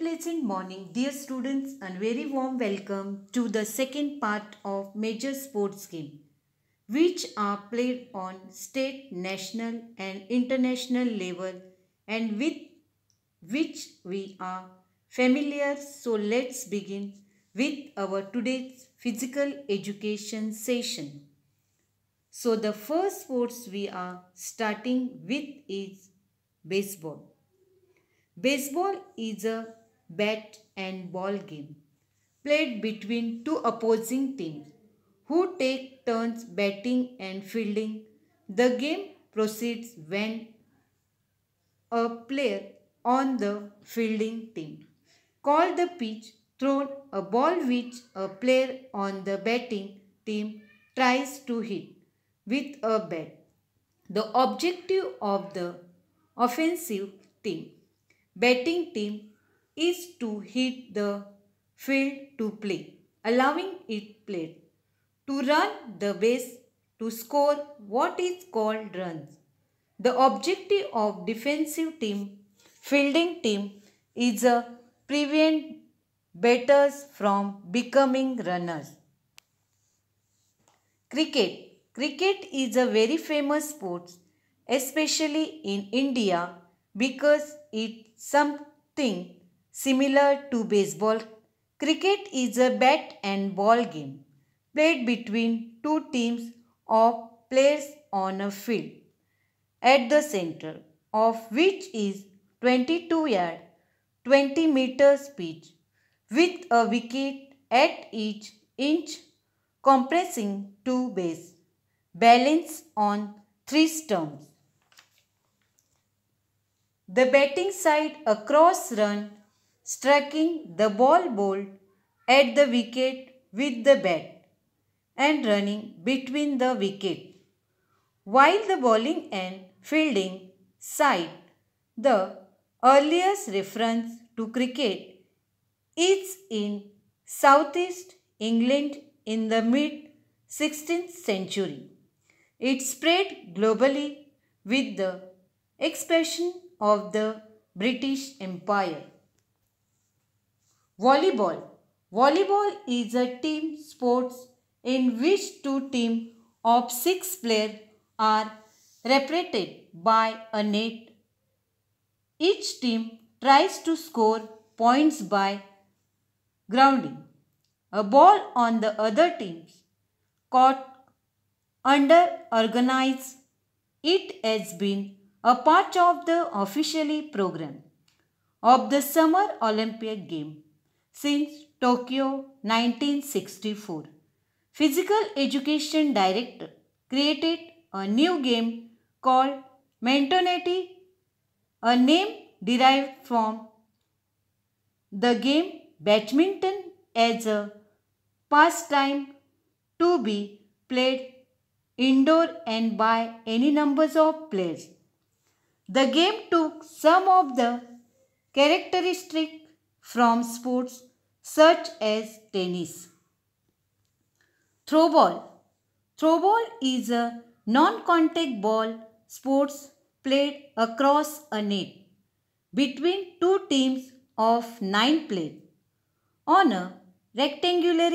pleasant morning, dear students, and very warm welcome to the second part of major sports game, which are played on state, national, and international level, and with which we are familiar. So, let's begin with our today's physical education session. So, the first sports we are starting with is baseball. Baseball is a bat and ball game played between two opposing teams who take turns batting and fielding. The game proceeds when a player on the fielding team calls the pitch thrown a ball which a player on the batting team tries to hit with a bat. The objective of the offensive team, batting team is to hit the field to play, allowing it played. To run the base to score what is called runs. The objective of defensive team, fielding team is a prevent batters from becoming runners. Cricket. Cricket is a very famous sport especially in India because it's something Similar to baseball, cricket is a bat and ball game played between two teams of players on a field at the center of which is 22 yard 20 meters pitch with a wicket at each inch compressing two base balance on three stumps the batting side across run striking the ball bold at the wicket with the bat and running between the wicket. While the bowling and fielding side, the earliest reference to cricket is in Southeast England in the mid 16th century. It spread globally with the expansion of the British Empire. Volleyball. Volleyball is a team sport in which two teams of six players are represented by a net. Each team tries to score points by grounding a ball on the other team's court. under organized. It has been a part of the officially program of the Summer Olympic Games since Tokyo 1964. Physical Education Director created a new game called Mentonetti, a name derived from the game badminton as a pastime to be played indoor and by any numbers of players. The game took some of the characteristic from sports such as tennis. Throwball. Throwball is a non-contact ball sports played across a net between two teams of 9 players on a rectangular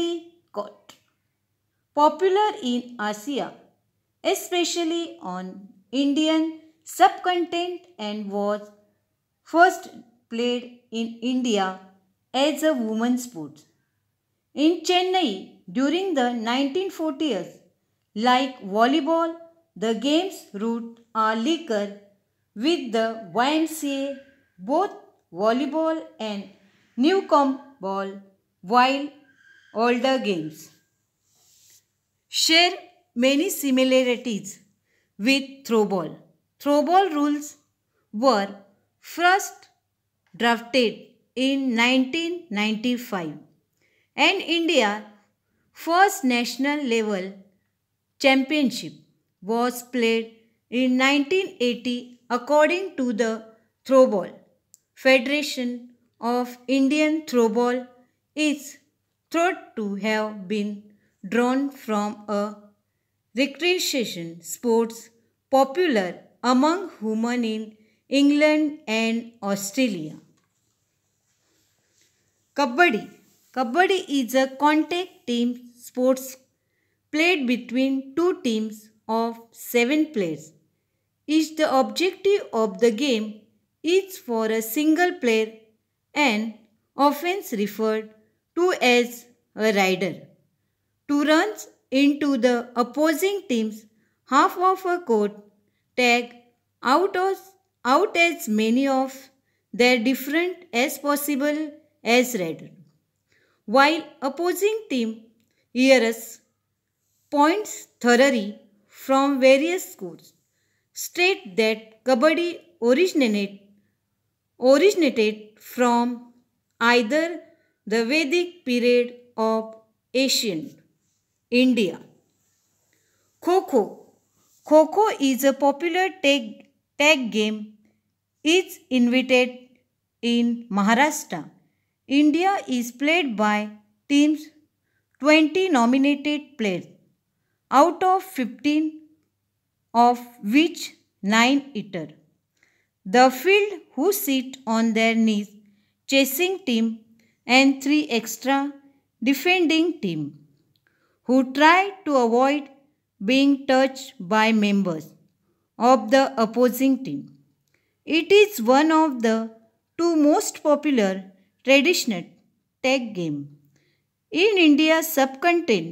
court. Popular in Asia, especially on Indian subcontinent and was first played in India as a women's sport. In Chennai, during the 1940s, like volleyball, the game's root are liquor with the YMCA, both volleyball and newcomb ball, while older games share many similarities with throwball. Throwball rules were first drafted in 1995 and India first national level championship was played in 1980 according to the Throwball Federation of Indian Throwball is thought to have been drawn from a recreation sports popular among women in England and Australia. Kabaddi. Kabaddi is a contact team sports played between two teams of seven players. Each the objective of the game is for a single player and offense referred to as a rider. Two runs into the opposing team's half of a court tag out, out as many of their different as possible as read. While opposing team hears points thoroughly from various schools, state that Kabaddi originated originated from either the Vedic period of ancient India. Kho-Kho is a popular tag, tag game. It's invited in Maharashtra India is played by teams 20 nominated players out of 15 of which 9 iter. The field who sit on their knees chasing team and 3 extra defending team who try to avoid being touched by members of the opposing team. It is one of the two most popular traditional tag game. In India's subcontinent,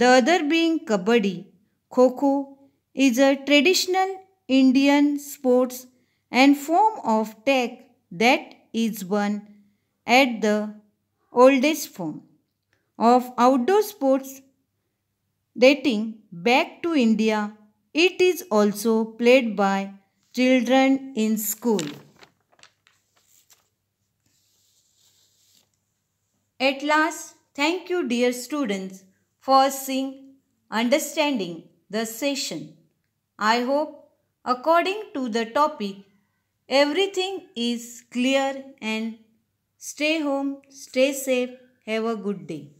the other being kabaddi, kho is a traditional Indian sports and form of tag that is one at the oldest form of outdoor sports dating back to India. It is also played by children in school. At last, thank you dear students for seeing, understanding the session. I hope according to the topic, everything is clear and stay home, stay safe, have a good day.